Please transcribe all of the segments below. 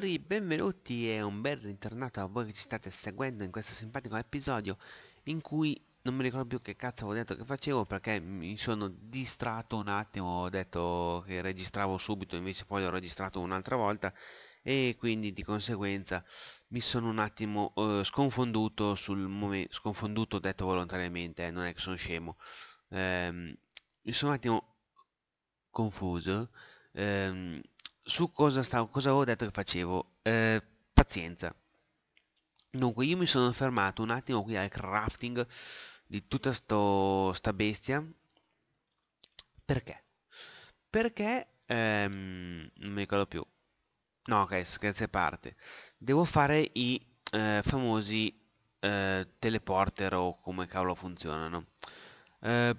signori, benvenuti e un bel ritornato a voi che ci state seguendo in questo simpatico episodio in cui non mi ricordo più che cazzo avevo detto che facevo perché mi sono distratto un attimo, ho detto che registravo subito, invece poi l'ho registrato un'altra volta e quindi di conseguenza mi sono un attimo eh, sconfonduto sul momento, sconfonduto detto volontariamente, eh, non è che sono scemo, ehm, mi sono un attimo confuso. Ehm, su cosa, stavo, cosa avevo detto che facevo, eh, pazienza. Dunque io mi sono fermato un attimo qui al crafting di tutta sto, sta bestia, perché? Perché, ehm, non mi ricordo più, no ok scherzi a parte, devo fare i eh, famosi eh, teleporter o come cavolo funzionano. Eh,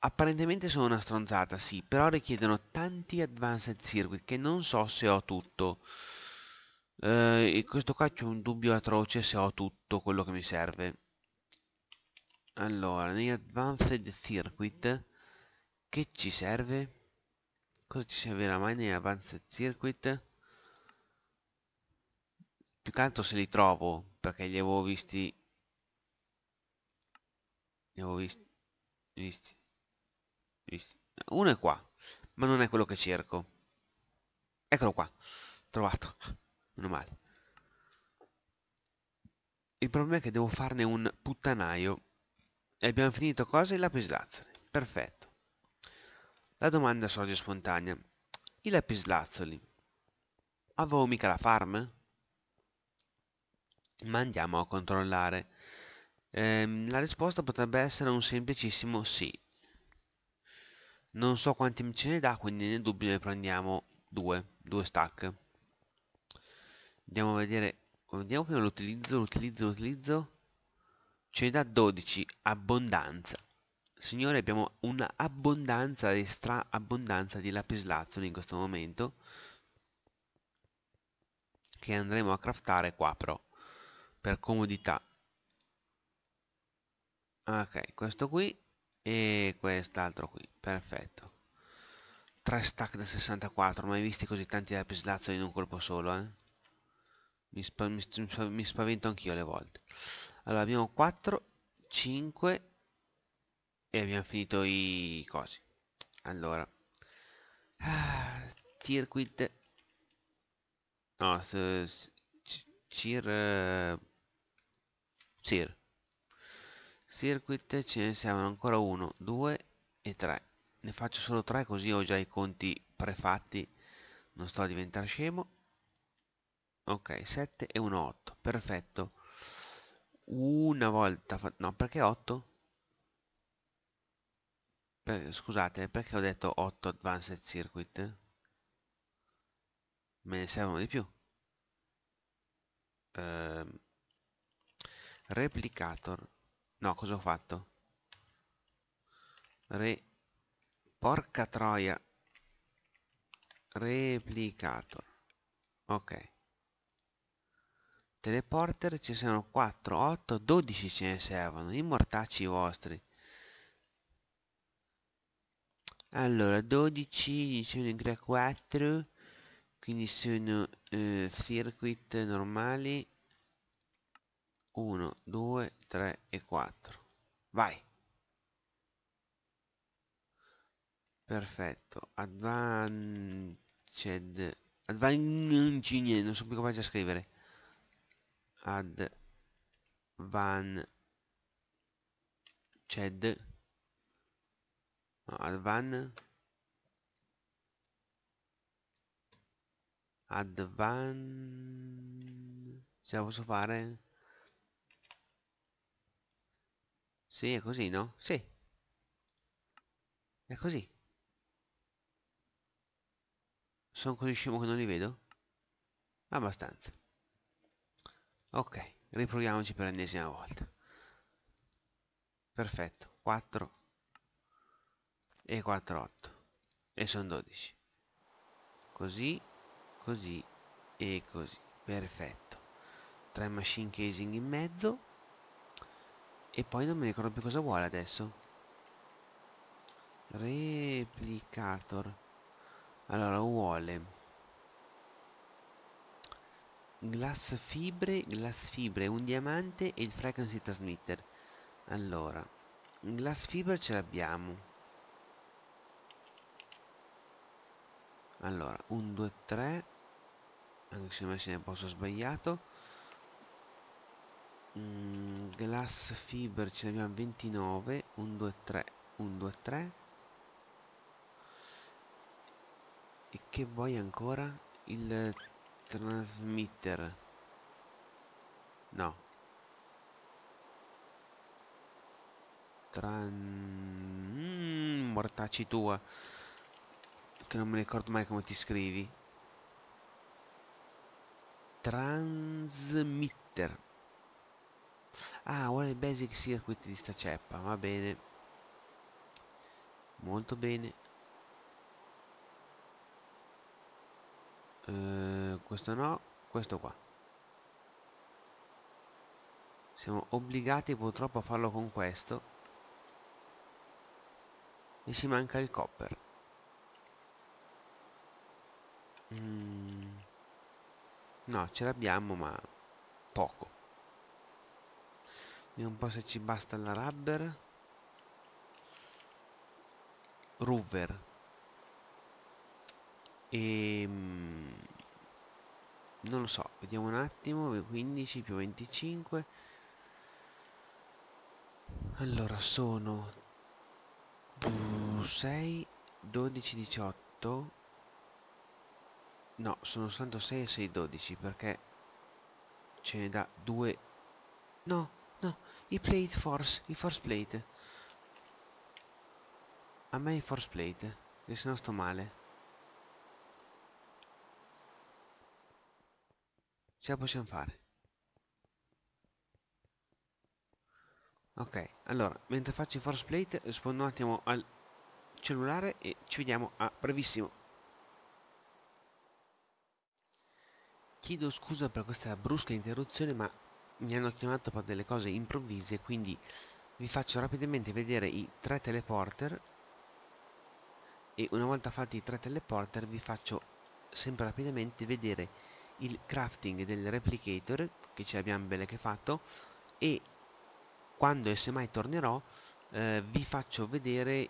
Apparentemente sono una stronzata, sì, però richiedono tanti advanced circuit che non so se ho tutto. Eh, e questo qua c'è un dubbio atroce se ho tutto quello che mi serve. Allora, negli advanced circuit, che ci serve? Cosa ci servirà mai negli advanced circuit? Più che altro se li trovo, perché li avevo visti... Li avevo visti... visti uno è qua, ma non è quello che cerco. Eccolo qua, trovato. Meno male. Il problema è che devo farne un puttanaio. E abbiamo finito cosa? Il lapislazzoli. Perfetto. La domanda sorge spontanea. I lapislazzoli. Avevo mica la farm? Ma andiamo a controllare. Ehm, la risposta potrebbe essere un semplicissimo sì non so quanti ce ne dà quindi nel dubbio ne prendiamo due due stack andiamo a vedere vediamo prima l'utilizzo l'utilizzo l'utilizzo ce ne dà 12 abbondanza signore abbiamo un'abbondanza e straabbondanza di lapislazzoli in questo momento che andremo a craftare qua però per comodità ok questo qui e quest'altro qui perfetto 3 stack da 64 mai visti così tanti da pislazzo in un colpo solo eh? mi, spa mi, sp mi spavento anch'io alle volte allora abbiamo 4 5 e abbiamo finito i cosi allora ah, circuit no sir sir eh, circuit ce ne servono ancora uno, due e tre. Ne faccio solo tre così ho già i conti prefatti, non sto a diventare scemo. Ok, 7 e 1, 8, perfetto. Una volta, no perché 8? Per scusate, perché ho detto 8 advanced circuit? Me ne servono di più. Ehm, replicator No, cosa ho fatto? Re... Porca troia. Replicator. Ok. Teleporter ci sono 4, 8, 12 ce ne servono. I mortacci vostri. Allora, 12 sono in 4. Quindi sono eh, circuit normali. 1, 2, 3 e 4. Vai! Perfetto, advanced, advanced, non sono più capace a scrivere. Advanced, no, advan, advan, ce la posso fare? Sì, è così, no? Sì. È così. Sono così scemo che non li vedo? Abbastanza. Ok, riproviamoci per l'ennesima volta. Perfetto, 4 e 4, 8. E sono 12. Così, così e così. Perfetto. 3 machine casing in mezzo e poi non mi ricordo più cosa vuole adesso. Replicator. Allora, vuole... Glass fibre, glass fibre, un diamante e il frequency transmitter. Allora, glass fibre ce l'abbiamo. Allora, 1, 2, 3. Anche se mai se ne posso sbagliato. Mm, glass fiber ce ne abbiamo 29 1 2 3 1 2 3 e che vuoi ancora il transmitter no tran mm, mortacci tua che non mi ricordo mai come ti scrivi transmitter ah vuole il basic circuit di sta ceppa va bene molto bene eh, questo no questo qua siamo obbligati purtroppo a farlo con questo e ci manca il copper mm. no ce l'abbiamo ma poco Vediamo un po' se ci basta la rubber. Rover. E... Ehm, non lo so, vediamo un attimo. 15 più 25. Allora sono 6, 12, 18. No, sono soltanto 6 e 6, 12 perché ce ne da 2. No, i played force. He force played. A me i force plate Che se no sto male. Ce la possiamo fare. Ok, allora, mentre faccio i force plate rispondo un attimo al cellulare e ci vediamo a brevissimo. Chiedo scusa per questa brusca interruzione ma mi hanno chiamato per delle cose improvvise quindi vi faccio rapidamente vedere i tre teleporter e una volta fatti i tre teleporter vi faccio sempre rapidamente vedere il crafting del replicator che ce l'abbiamo belle che fatto e quando e semmai tornerò eh, vi faccio vedere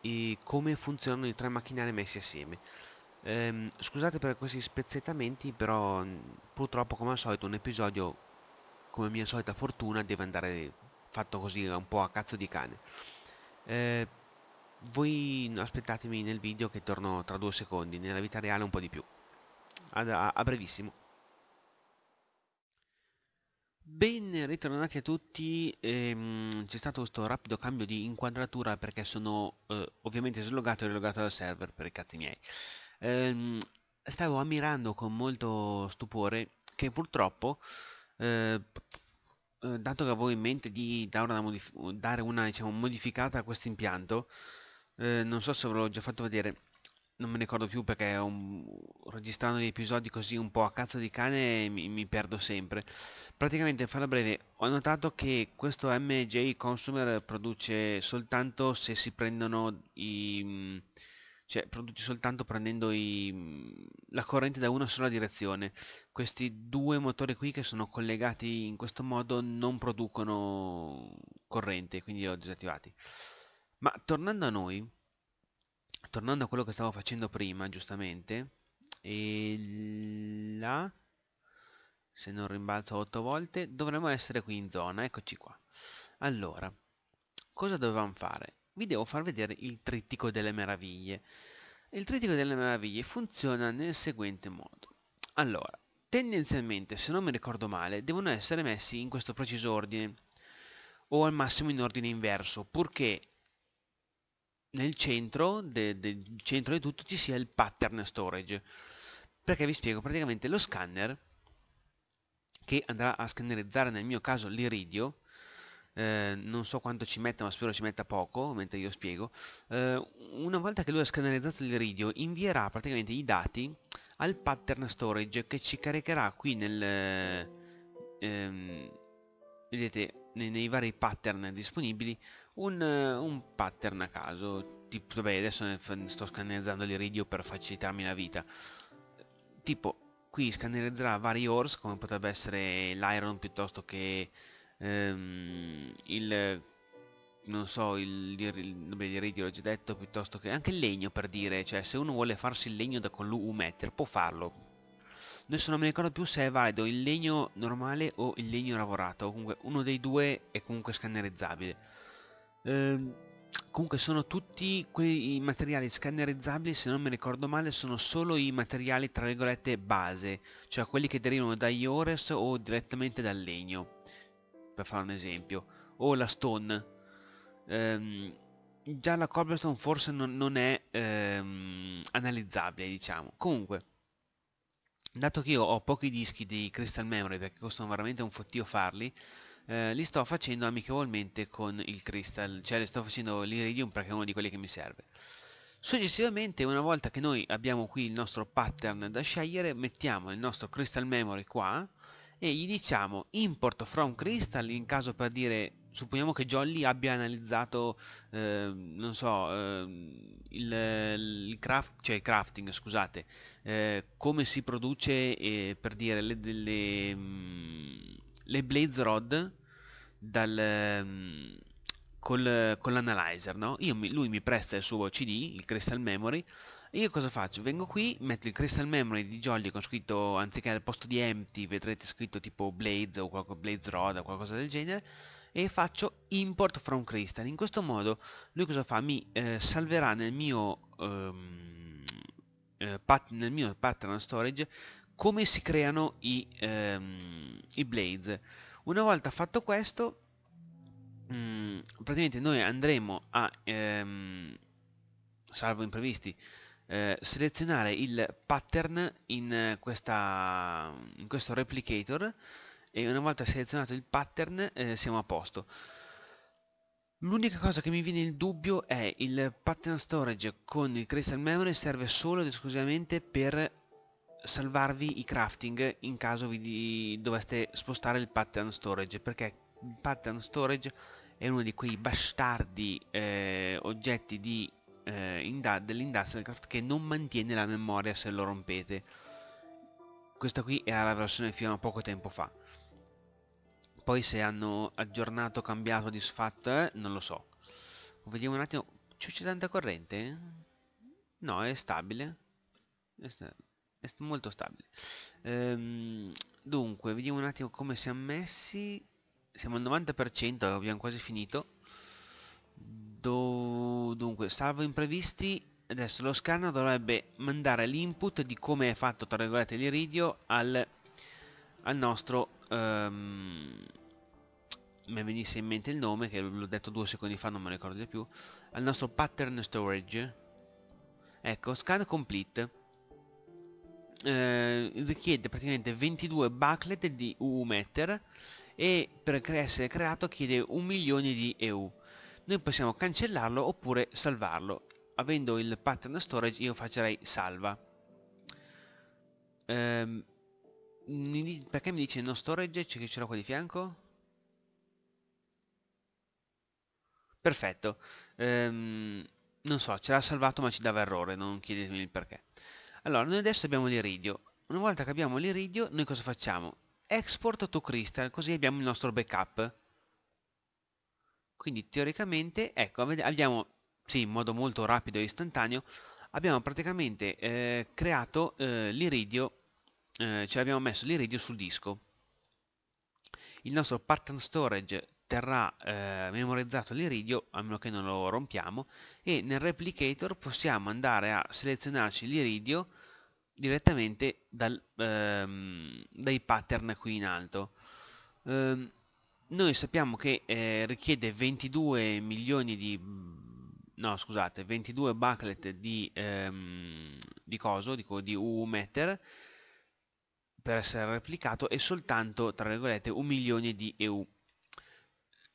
eh, come funzionano i tre macchinari messi assieme ehm, scusate per questi spezzettamenti però purtroppo come al solito un episodio come mia solita fortuna deve andare fatto così un po' a cazzo di cane eh, voi aspettatemi nel video che torno tra due secondi nella vita reale un po' di più a, a, a brevissimo Bene, ritornati a tutti, ehm, c'è stato questo rapido cambio di inquadratura perché sono eh, ovviamente slogato e rilogato dal server per i cazzi miei. Ehm, stavo ammirando con molto stupore che purtroppo eh, eh, dato che avevo in mente di dare una, dare una diciamo, modificata a questo impianto, eh, non so se ve l'ho già fatto vedere, non me ne ricordo più perché un, registrando gli episodi così un po' a cazzo di cane mi, mi perdo sempre. Praticamente, farla breve, ho notato che questo MJ Consumer produce soltanto se si prendono i... Mh, cioè prodotti soltanto prendendo i, mhmm, la corrente da una sola direzione. Questi due motori qui che sono collegati in questo modo non producono corrente, quindi li ho disattivati. Ma tornando a noi, tornando a quello che stavo facendo prima, giustamente, e là, se non rimbalzo 8 volte, dovremmo essere qui in zona, eccoci qua. Allora, cosa dovevamo fare? vi devo far vedere il trittico delle meraviglie. Il trittico delle meraviglie funziona nel seguente modo. Allora, tendenzialmente, se non mi ricordo male, devono essere messi in questo preciso ordine, o al massimo in ordine inverso, purché nel centro, de, de, centro di tutto ci sia il pattern storage. Perché vi spiego, praticamente lo scanner, che andrà a scannerizzare nel mio caso l'iridio, Ehm, non so quanto ci metta ma spero ci metta poco mentre io spiego eh, una volta che lui ha scanalizzato il video invierà praticamente i dati al pattern storage che ci caricherà qui nel ehm, vedete nei, nei, vari pattern disponibili un, un pattern a caso tipo vabbè adesso sto scannerizzando il l'iridio per facilitarmi la vita tipo qui scannerizzerà vari ores come potrebbe essere l'iron piuttosto che ehm, il non so, il, il, il, il reti l'ho già detto, piuttosto che anche il legno per dire, cioè se uno vuole farsi il legno da con l'UU metter può farlo. Adesso non mi ricordo più se è valido il legno normale o il legno lavorato, comunque uno dei due è comunque scannerizzabile. Ehm, comunque sono tutti quei materiali scannerizzabili, se non mi ricordo male, sono solo i materiali tra virgolette base, cioè quelli che derivano da IORES o direttamente dal legno per fare un esempio, o la Stone. Ehm, già la Cobblestone forse non, non è ehm, analizzabile, diciamo. Comunque, dato che io ho pochi dischi di Crystal Memory, perché costano veramente un fottio farli, eh, li sto facendo amichevolmente con il Crystal, cioè li sto facendo l'Iridium perché è uno di quelli che mi serve. Successivamente, una volta che noi abbiamo qui il nostro pattern da scegliere, mettiamo il nostro Crystal Memory qua, e gli diciamo import from crystal in caso per dire supponiamo che Jolly abbia analizzato eh, non so eh, il, il, craft, cioè crafting scusate eh, come si produce per dire le, le, mm, le blaze rod dal, ehm, col, con l'analyzer no? Mi, lui mi presta il suo cd il crystal memory io cosa faccio? Vengo qui, metto il Crystal Memory di Jolly con scritto, anziché al posto di Empty, vedrete scritto tipo Blades o qualcosa, Blades Road o qualcosa del genere, e faccio Import from Crystal. In questo modo lui cosa fa? Mi eh, salverà nel mio, ehm, eh, pat nel mio pattern storage come si creano i, ehm, i Blades. Una volta fatto questo, mh, mm, praticamente noi andremo a... Ehm, salvo imprevisti eh, selezionare il pattern in, eh, questa, in, questo replicator e una volta selezionato il pattern eh, siamo a posto. L'unica cosa che mi viene il dubbio è il pattern storage con il crystal memory serve solo ed esclusivamente per salvarvi i crafting in caso vi doveste spostare il pattern storage perché il pattern storage è uno di quei bastardi eh, oggetti di eh, dell'Industrial che non mantiene la memoria se lo rompete. Questa qui era la versione fino a poco tempo fa. Poi se hanno aggiornato, cambiato, disfatto, eh, non lo so. Vediamo un attimo, c'è tanta corrente? No, è stabile. È, sta è molto stabile. Ehm, dunque, vediamo un attimo come siamo messi. Siamo al 90%, abbiamo quasi finito. Do... Dunque, salvo imprevisti, adesso lo scanner dovrebbe mandare l'input di come è fatto, tra virgolette, l'iridio al, al nostro... Um, mi venisse in mente il nome, che l'ho detto due secondi fa, non me lo ricordo di più, al nostro pattern storage. Ecco, scan complete. Eh, richiede praticamente 22 bucklet di EU meter e per essere creato chiede un milione di EU noi possiamo cancellarlo oppure salvarlo avendo il pattern storage io facerei salva ehm, perché mi dice no storage che ce l'ho qua di fianco? perfetto ehm, non so, ce l'ha salvato ma ci dava errore, non chiedetemi il perché allora, noi adesso abbiamo l'iridio una volta che abbiamo l'iridio, noi cosa facciamo? export to crystal, così abbiamo il nostro backup quindi teoricamente, ecco, abbiamo, sì, in modo molto rapido e istantaneo, abbiamo praticamente eh, creato eh, l'iridio, eh, cioè abbiamo messo l'iridio sul disco. Il nostro pattern storage terrà eh, memorizzato l'iridio, a meno che non lo rompiamo, e nel replicator possiamo andare a selezionarci l'iridio direttamente dal, ehm, dai pattern qui in alto. Ehm, noi sappiamo che eh, richiede 22 milioni di mm, no scusate 22 bucklet di ehm, di coso dico di UU meter per essere replicato e soltanto tra virgolette un milione di EU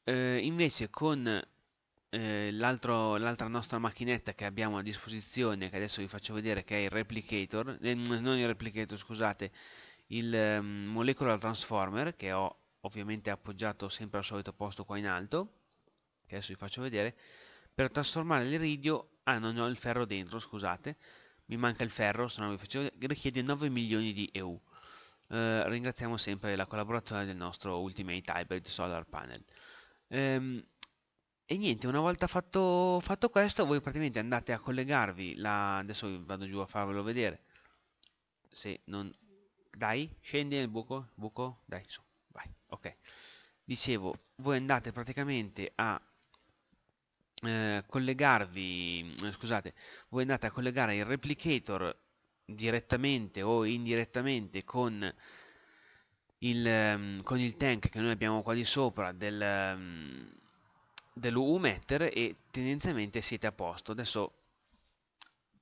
eh, invece con eh, l'altra nostra macchinetta che abbiamo a disposizione che adesso vi faccio vedere che è il replicator eh, non il replicator scusate il ehm, molecular transformer che ho ovviamente appoggiato sempre al solito posto qua in alto che adesso vi faccio vedere per trasformare l'iridio ah non ho il ferro dentro scusate mi manca il ferro se non vi faccio vedere richiede 9 milioni di EU eh, ringraziamo sempre la collaborazione del nostro Ultimate Hybrid Solar Panel ehm, e niente una volta fatto, fatto questo voi praticamente andate a collegarvi la... adesso vado giù a farvelo vedere se non dai scendi nel buco buco dai su vai, ok. Dicevo, voi andate praticamente a eh, collegarvi, mm, scusate, voi andate a collegare il replicator direttamente o indirettamente con il, mm, con il tank che noi abbiamo qua di sopra del, mm, dell'UU metter e tendenzialmente siete a posto. Adesso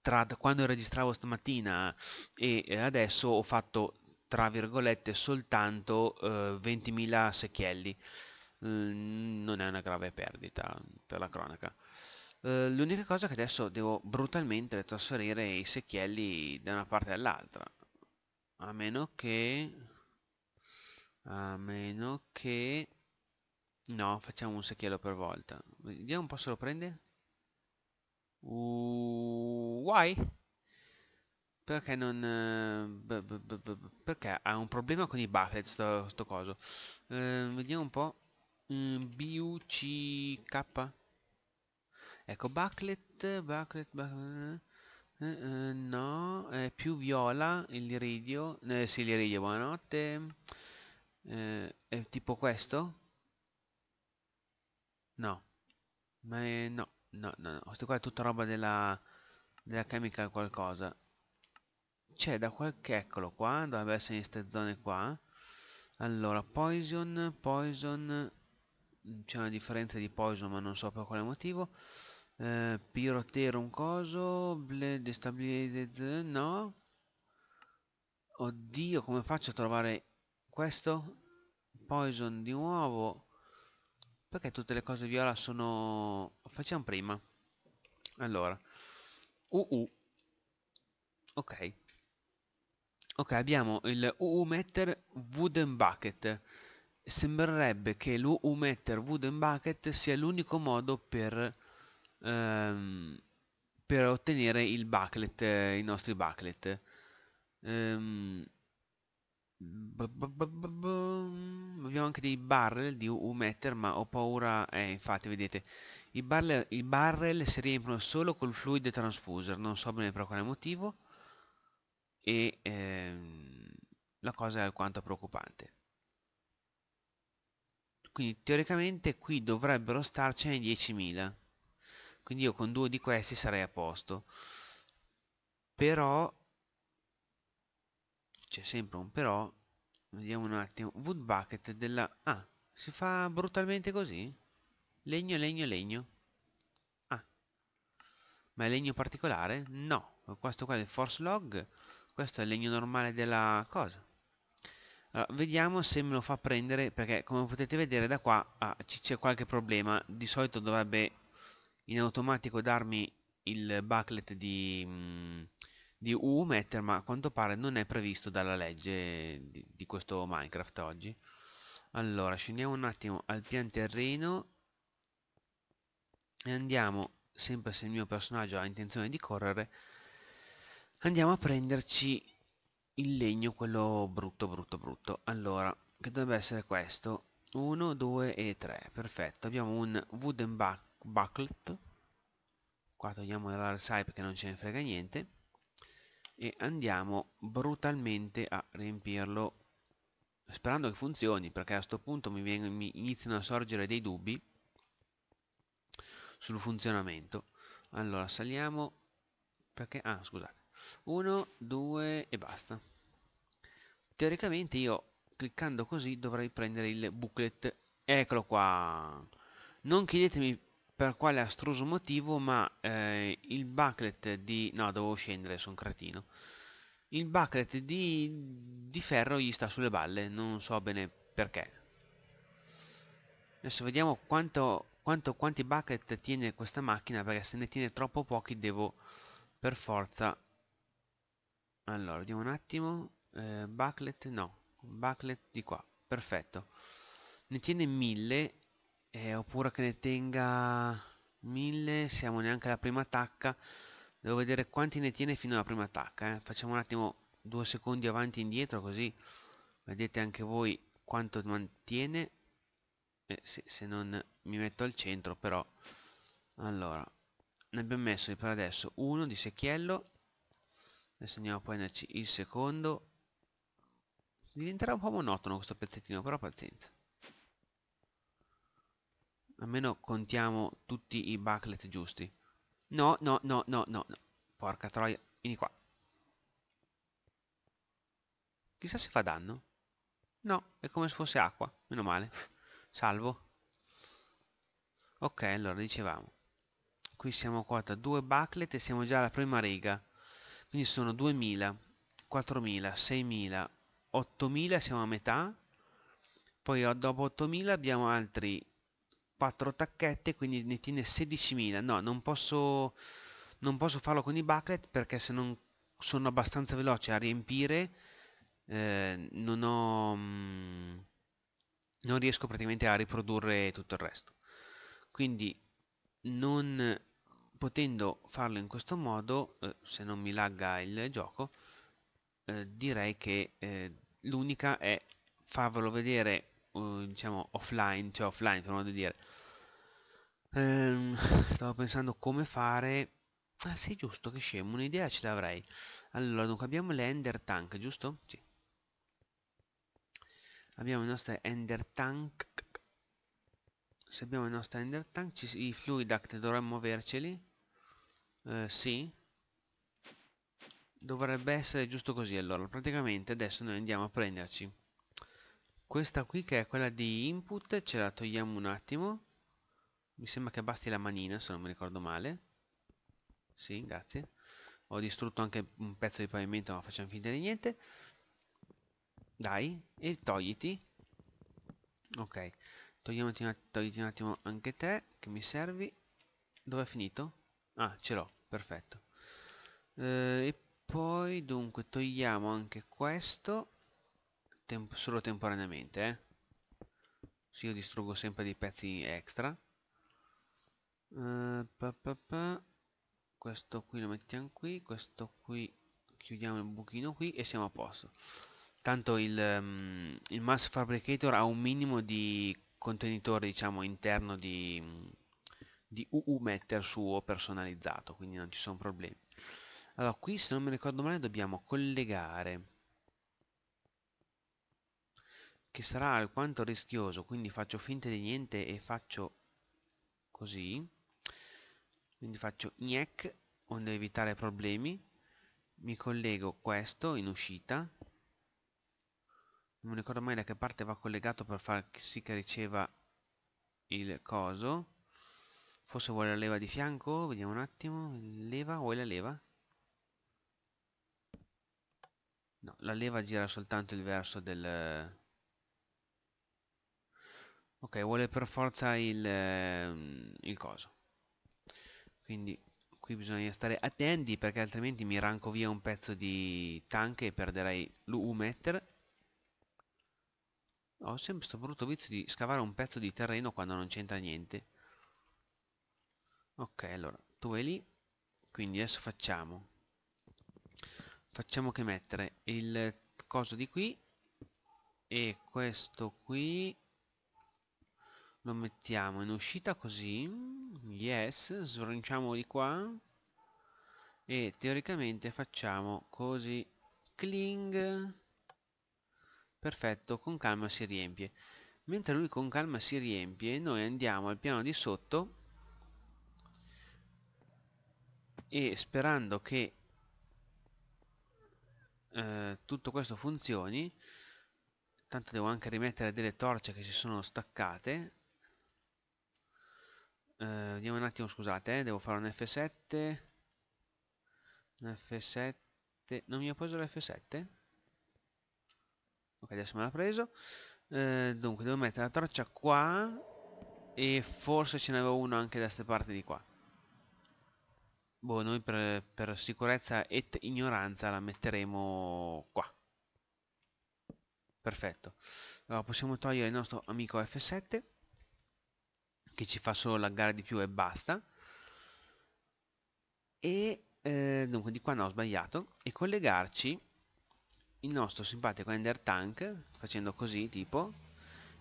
tra quando registravo stamattina e eh, adesso ho fatto tra virgolette soltanto eh, 20.000 secchielli non è una grave perdita per la cronaca eh, l'unica cosa è che adesso devo brutalmente trasferire i secchielli da una parte all'altra a meno che a meno che no facciamo un secchiello per volta vediamo un po' se lo prende uh, why? Perché non... Eh, perché ha un problema con i buffet sto, sto coso. Eh, vediamo un po'. Mm, BUCK. Ecco, bucklet, bucklet, bucklet. Eh, eh, no, è più viola l'iridio. Eh, sì, l'iridio, buonanotte. Eh, è tipo questo? No. Ma è, no, no, no, no. Questo qua è tutta roba della... della chemical qualcosa c'è da qualche... eccolo qua, dovrebbe essere in queste zone qua. Allora, poison, poison... C'è una differenza di poison ma non so per quale motivo. Eh, un coso, destabilized, no. Oddio, come faccio a trovare questo? Poison di nuovo. Perché tutte le cose viola sono... Facciamo prima. Allora. UU. Uh -uh. Ok. Ok, abbiamo il UU Meter Wooden Bucket. Sembrerebbe che l'UU Meter Wooden Bucket sia l'unico modo per, ehm, per ottenere il bucklet, eh, i nostri bucklet. Ehm, abbiamo anche dei barrel di UU Meter, ma ho paura... Eh, infatti, vedete, i barrel, i barrel si riempiono solo col fluid transfuser, non so bene per quale motivo e ehm, la cosa è alquanto preoccupante quindi teoricamente qui dovrebbero starcene 10.000 quindi io con due di questi sarei a posto però c'è sempre un però vediamo un attimo wood bucket della ah si fa brutalmente così legno legno legno ah. ma è legno particolare no questo qua è il force log questo è il legno normale della cosa allora, vediamo se me lo fa prendere perché come potete vedere da qua ah, c'è qualche problema di solito dovrebbe in automatico darmi il bucklet di, mh, mm, di U metter ma a quanto pare non è previsto dalla legge di, di questo Minecraft oggi allora scendiamo un attimo al pian terreno e andiamo sempre se il mio personaggio ha intenzione di correre andiamo a prenderci il legno, quello brutto, brutto, brutto. Allora, che dovrebbe essere questo? 1, 2 e 3, perfetto. Abbiamo un wooden bucklet. Qua togliamo la sai perché non ce ne frega niente. E andiamo brutalmente a riempirlo sperando che funzioni perché a sto punto mi, vengono, mi, iniziano a sorgere dei dubbi sul funzionamento allora saliamo perché ah scusate 1 2 e basta teoricamente io cliccando così dovrei prendere il booklet eccolo qua non chiedetemi per quale astruso motivo ma eh, il bucklet di no dovevo scendere sono cretino il bucklet di, di ferro gli sta sulle balle non so bene perché adesso vediamo quanto, quanto quanti bucket tiene questa macchina perché se ne tiene troppo pochi devo per forza allora vediamo un attimo eh, bucklet no bucklet di qua perfetto ne tiene 1000 eh, oppure che ne tenga 1000 siamo neanche alla prima attacca devo vedere quanti ne tiene fino alla prima attacca eh. facciamo un attimo due secondi avanti e indietro così vedete anche voi quanto mantiene eh, se, se, non mi metto al centro però allora ne abbiamo messo per adesso uno di secchiello adesso andiamo a prenderci il secondo diventerà un po' monotono questo pezzettino però pazienza almeno contiamo tutti i bucklet giusti no no no no no no porca troia vieni qua chissà se fa danno no è come se fosse acqua meno male salvo ok allora dicevamo qui siamo a quota due bucklet e siamo già alla prima riga quindi sono 2000 4000 6000 8000 siamo a metà poi dopo 8000 abbiamo altri 4 tacchette quindi ne tiene 16000 no non posso non posso farlo con i bucket perché se non sono abbastanza veloce a riempire eh, non ho mh, mm, non riesco praticamente a riprodurre tutto il resto quindi non potendo farlo in questo modo eh, se non mi lagga il gioco eh, direi che eh, l'unica è farvelo vedere eh, diciamo offline cioè offline per modo di dire ehm, stavo pensando come fare ah sì giusto che scemo un'idea ce l'avrei allora dunque abbiamo le ender tank giusto? sì abbiamo le nostre ender tank se abbiamo i nostri ender tank, i fluid act dovremmo averceli eh, sì. Dovrebbe essere giusto così allora. Praticamente adesso noi andiamo a prenderci. Questa qui che è quella di input, ce la togliamo un attimo. Mi sembra che basti la manina se non mi ricordo male. Sì, grazie. Ho distrutto anche un pezzo di pavimento ma facciamo finta di niente. Dai, e togliti. Ok, togliamoti togliti un attimo anche te, che mi servi. Dove è finito? ah ce l'ho perfetto eh, e poi dunque togliamo anche questo Temp solo temporaneamente eh sì, io distruggo sempre dei pezzi extra eh, pa, pa, pa. questo qui lo mettiamo qui questo qui chiudiamo il buchino qui e siamo a posto tanto il, um, il mass fabricator ha un minimo di contenitore diciamo interno di mm, di UU metter suo personalizzato quindi non ci sono problemi allora qui se non mi ricordo male dobbiamo collegare che sarà alquanto rischioso quindi faccio finta di niente e faccio così quindi faccio gnac onde evitare problemi mi collego questo in uscita non mi ricordo mai da che parte va collegato per far sì che riceva il coso Forse vuole la leva di fianco, vediamo un attimo. Leva, vuoi la leva? No, la leva gira soltanto il verso del... Ok, vuole per forza il, il coso. Quindi qui bisogna stare attenti perché altrimenti mi ranco via un pezzo di tank e perderei l'U-meter. Ho sempre questo brutto vizio di scavare un pezzo di terreno quando non c'entra niente ok allora tu vai lì quindi adesso facciamo facciamo che mettere il coso di qui e questo qui lo mettiamo in uscita così yes sbronciamo di qua e teoricamente facciamo così cling perfetto con calma si riempie mentre lui con calma si riempie noi andiamo al piano di sotto e sperando che eh, tutto questo funzioni tanto devo anche rimettere delle torce che si sono staccate eh, vediamo un attimo scusate eh, devo fare un F7 un F7 non mi ha preso l'F7? ok adesso me l'ha preso eh, dunque devo mettere la torcia qua e forse ce n'avevo uno anche da queste parti di qua Boh, noi per, per sicurezza e ignoranza la metteremo qua. Perfetto. Allora possiamo togliere il nostro amico F7 che ci fa solo laggare di più e basta. E eh, dunque di qua no, ho sbagliato. E collegarci il nostro simpatico Ender Tank facendo così tipo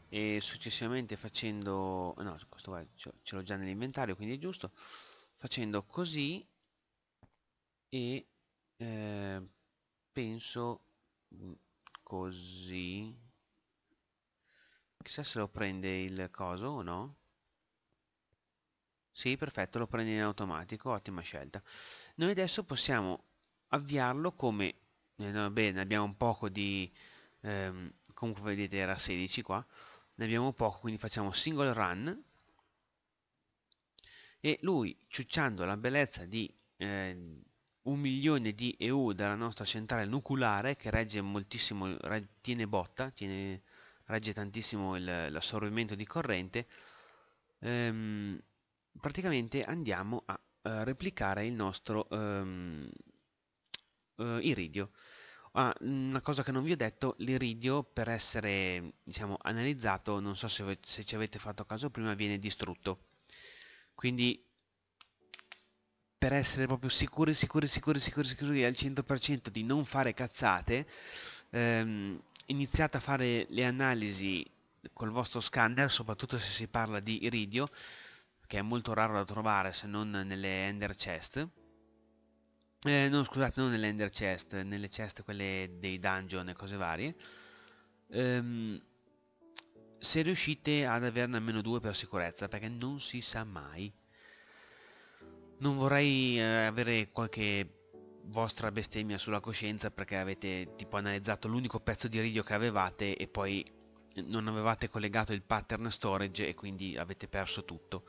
e successivamente facendo no questo qua ce l'ho già nell'inventario quindi è giusto facendo così e eh, penso mm, così chissà se lo prende il coso o no sì perfetto lo prende in automatico ottima scelta noi adesso possiamo avviarlo come eh, no, bene abbiamo un poco di ehm, comunque vedete era 16 qua ne abbiamo poco quindi facciamo single run e lui ciucciando la bellezza di eh, un milione di EU dalla nostra centrale nucleare che regge moltissimo, regge, tiene botta, tiene, regge tantissimo l'assorbimento di corrente, ehm, praticamente andiamo a, a eh, replicare il nostro ehm, eh, iridio. Ah, una cosa che non vi ho detto, l'iridio per essere diciamo, analizzato, non so se, se ci avete fatto caso prima, viene distrutto. Quindi per essere proprio sicuri, sicuri, sicuri, sicuri, sicuri al 100% di non fare cazzate, ehm, iniziate a fare le analisi col vostro scanner, soprattutto se si parla di iridio, che è molto raro da trovare se non nelle ender chest. Eh, no, scusate, non nelle ender chest, nelle chest quelle dei dungeon e cose varie. Ehm, se riuscite ad averne almeno due per sicurezza perché non si sa mai non vorrei eh, avere qualche vostra bestemmia sulla coscienza perché avete tipo analizzato l'unico pezzo di video che avevate e poi non avevate collegato il pattern storage e quindi avete perso tutto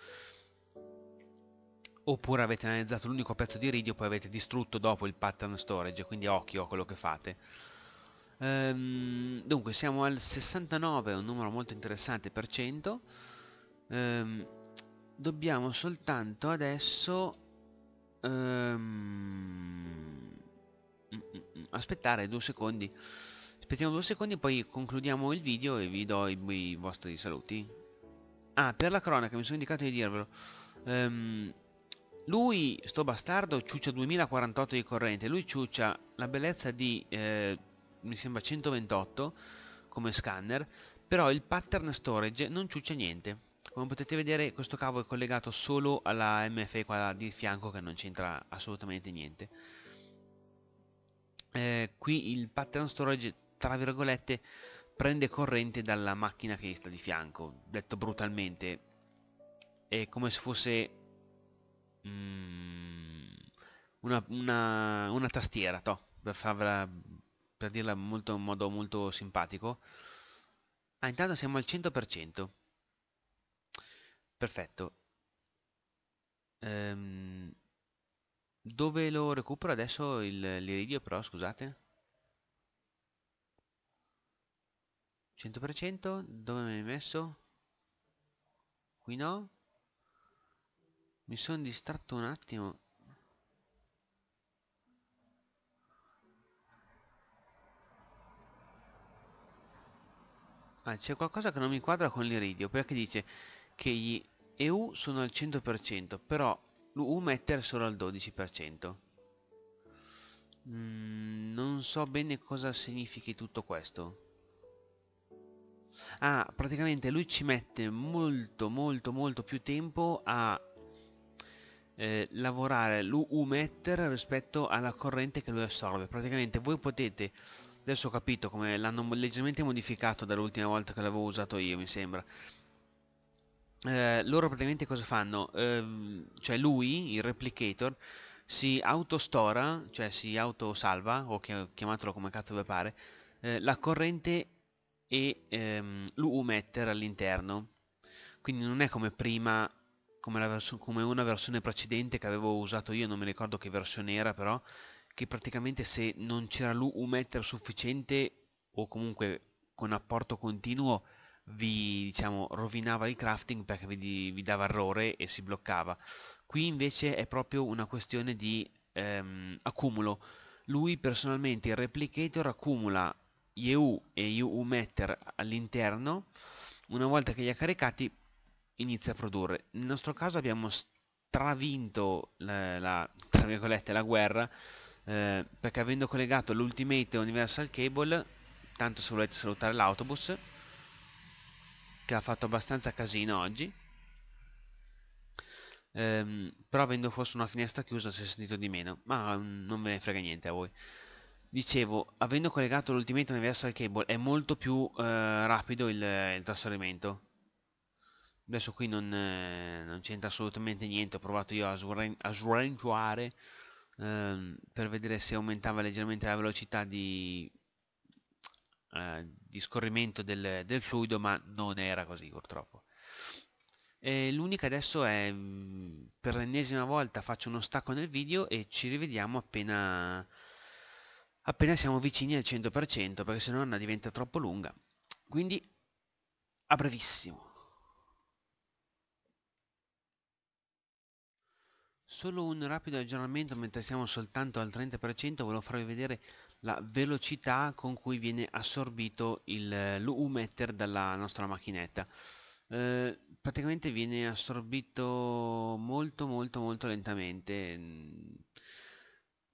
oppure avete analizzato l'unico pezzo di video e poi avete distrutto dopo il pattern storage quindi occhio a quello che fate Ehm, dunque siamo al 69, un numero molto interessante per cento. Ehm, dobbiamo soltanto adesso ehm, mm, mm, mm, aspettare due secondi. Aspettiamo due secondi poi concludiamo il video e vi do i, i vostri saluti. Ah, per la cronaca mi sono indicato di dirvelo. Ehm, lui, sto bastardo, ciuccia 2048 di corrente. Lui ciuccia la bellezza di... Eh, mi sembra 128 come scanner, però il pattern storage non ciuccia niente. Come potete vedere questo cavo è collegato solo alla MFE qua di fianco che non c'entra assolutamente niente. Eh, qui il pattern storage tra virgolette prende corrente dalla macchina che sta di fianco, detto brutalmente. È come se fosse mm, una, una, una tastiera, toh, per farvela per dirla molto, in modo molto simpatico ah intanto siamo al 100% perfetto ehm, dove lo recupero adesso l'iridio però scusate 100% dove mi hai messo? qui no mi sono distratto un attimo Ah, c'è qualcosa che non mi inquadra con l'iridio, perché dice che gli EU sono al 100%, però l'UMETER è solo al 12%. Mm, non so bene cosa significhi tutto questo. Ah, praticamente lui ci mette molto molto molto più tempo a eh, lavorare l'UMETER rispetto alla corrente che lui assorbe. Praticamente voi potete adesso ho capito come l'hanno leggermente modificato dall'ultima volta che l'avevo usato io mi sembra eh, loro praticamente cosa fanno? Eh, cioè lui, il replicator si autostora, cioè si autosalva, o chiamatelo come cazzo vi pare, eh, la corrente e ehm, l'UU-metter all'interno. Quindi non è come prima, come, come, una versione precedente che avevo usato io, non mi ricordo che versione era però, che praticamente se non c'era un metro sufficiente o comunque con apporto continuo vi diciamo rovinava il crafting perché vi, vi dava errore e si bloccava qui invece è proprio una questione di ehm, accumulo lui personalmente il replicator accumula EU e EU metter all'interno una volta che li ha caricati inizia a produrre nel nostro caso abbiamo stravinto la, la, la guerra eh, perché avendo collegato l'Ultimate Universal Cable tanto se volete salutare l'autobus che ha fatto abbastanza casino oggi ehm, però avendo forse una finestra chiusa si è sentito di meno ma mm, non me ne frega niente a voi dicevo avendo collegato l'Ultimate Universal Cable è molto più eh, rapido il, il trasferimento adesso qui non, eh, non c'entra assolutamente niente ho provato io a, srangiare ehm, per vedere se aumentava leggermente la velocità di, eh, di scorrimento del, del, fluido, ma non era così purtroppo. L'unica adesso è, mm, per l'ennesima volta faccio uno stacco nel video e ci rivediamo appena, appena siamo vicini al 100%, perché se no diventa troppo lunga. Quindi a brevissimo. Solo un rapido aggiornamento mentre siamo soltanto al 30% volevo farvi vedere la velocità con cui viene assorbito l'U-meter eh, dalla nostra macchinetta eh, praticamente viene assorbito molto molto molto lentamente mm,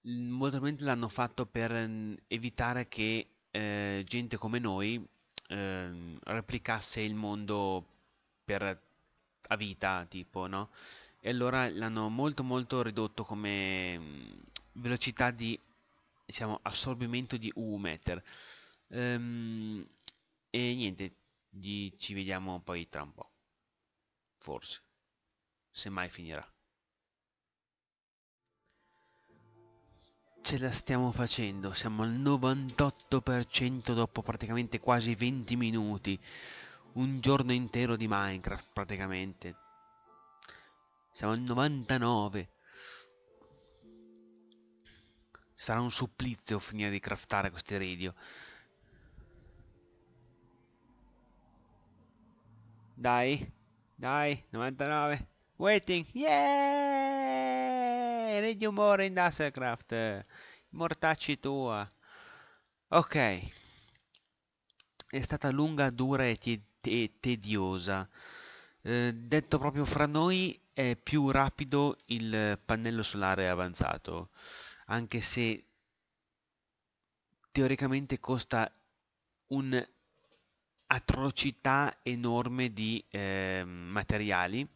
mm, molto probabilmente l'hanno fatto per mm, evitare che eh, gente come noi eh, replicasse il mondo per a vita tipo no? e allora l'hanno molto molto ridotto come mm, velocità di diciamo, assorbimento di U meter ehm, e niente di, ci vediamo poi tra un po' forse se mai finirà ce la stiamo facendo siamo al 98% dopo praticamente quasi 20 minuti un giorno intero di minecraft praticamente siamo al 99. Sarà un supplizio finire di craftare questi radio. Dai, dai, 99. Waiting, yeah! Radio more in Dasselcraft. Mortacci tua. Ok. È stata lunga, dura e, te e tediosa. Eh, detto proprio fra noi, è più rapido il pannello solare avanzato, anche se teoricamente costa un'atrocità enorme di eh, materiali,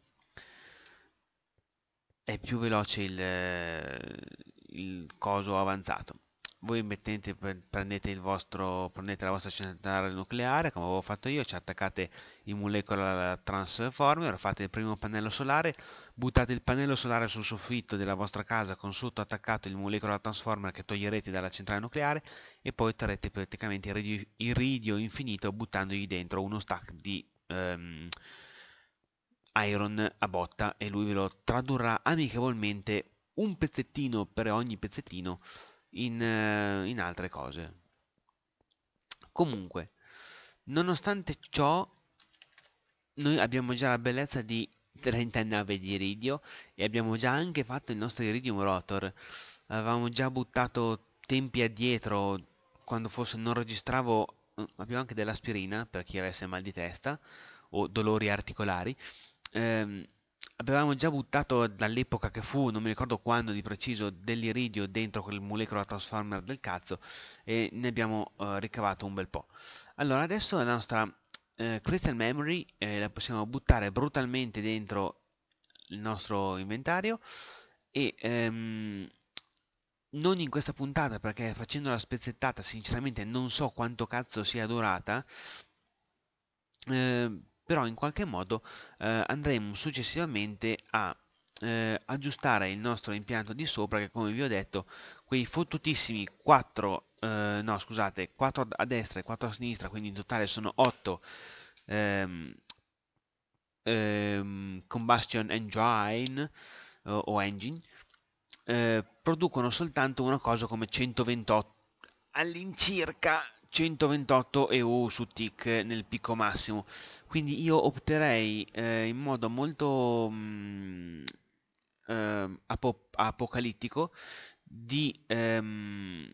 è più veloce il, il coso avanzato voi mettete, prendete, vostro, prendete la vostra centrale nucleare come avevo fatto io ci attaccate in molecola transformer fate il primo pannello solare buttate il pannello solare sul soffitto della vostra casa con sotto attaccato il molecola transformer che toglierete dalla centrale nucleare e poi otterrete praticamente iridio, iridio infinito buttandogli dentro uno stack di um, iron a botta e lui ve lo tradurrà amichevolmente un pezzettino per ogni pezzettino in, eh, in altre cose. Comunque, nonostante ciò, noi abbiamo già la bellezza di 39 di iridio e abbiamo già anche fatto il nostro iridium rotor. Avevamo già buttato tempi addietro quando forse non registravo eh, abbiamo anche dell'aspirina per chi avesse mal di testa o dolori articolari ehm, Avevamo già buttato dall'epoca che fu, non mi ricordo quando di preciso, dell'iridio dentro quel molecola transformer del cazzo e ne abbiamo eh, ricavato un bel po'. Allora adesso la nostra eh, Crystal Memory eh, la possiamo buttare brutalmente dentro il nostro inventario e ehm, non in questa puntata perché facendo la spezzettata sinceramente non so quanto cazzo sia durata eh, però in qualche modo eh, andremo successivamente a eh, aggiustare il nostro impianto di sopra che come vi ho detto quei fottutissimi 4 eh, no scusate 4 a destra e 4 a sinistra quindi in totale sono 8 ehm, ehm, combustion engine o, o engine eh, producono soltanto una cosa come 128 all'incirca 128 EU su tick nel picco massimo quindi io opterei eh, in modo molto mh, mm, eh, ap apocalittico di ehm,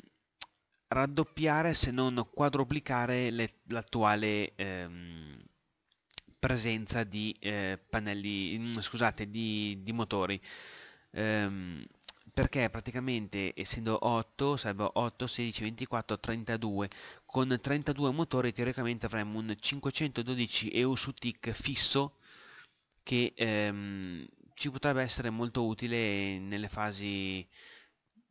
raddoppiare se non quadruplicare l'attuale ehm, presenza di eh, pannelli scusate di, di motori ehm, perché praticamente essendo 8 sarebbe 8, 16, 24, 32 con 32 motori teoricamente avremmo un 512 EU su TIC fisso che ehm, ci potrebbe essere molto utile nelle fasi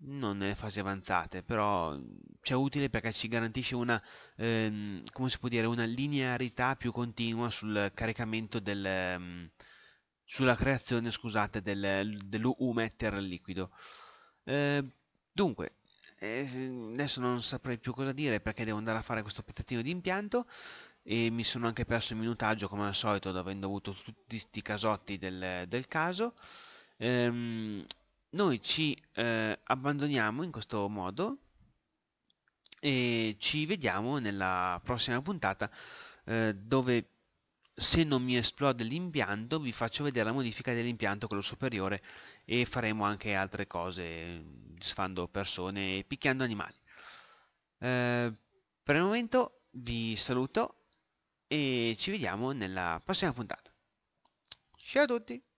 non nelle fasi avanzate però c'è cioè, utile perché ci garantisce una ehm, come si può dire una linearità più continua sul caricamento del ehm, sulla creazione, scusate, del, dell'U-metter liquido. Ehm, eh, dunque, adesso non saprei più cosa dire perché devo andare a fare questo pezzettino di impianto e mi sono anche perso il minutaggio come al solito avendo avuto tutti questi casotti del, del caso ehm, noi ci eh, abbandoniamo in questo modo e ci vediamo nella prossima puntata eh, dove se non mi esplode l'impianto vi faccio vedere la modifica dell'impianto quello superiore e faremo anche altre cose sfando persone e picchiando animali eh, per il momento vi saluto e ci vediamo nella prossima puntata ciao a tutti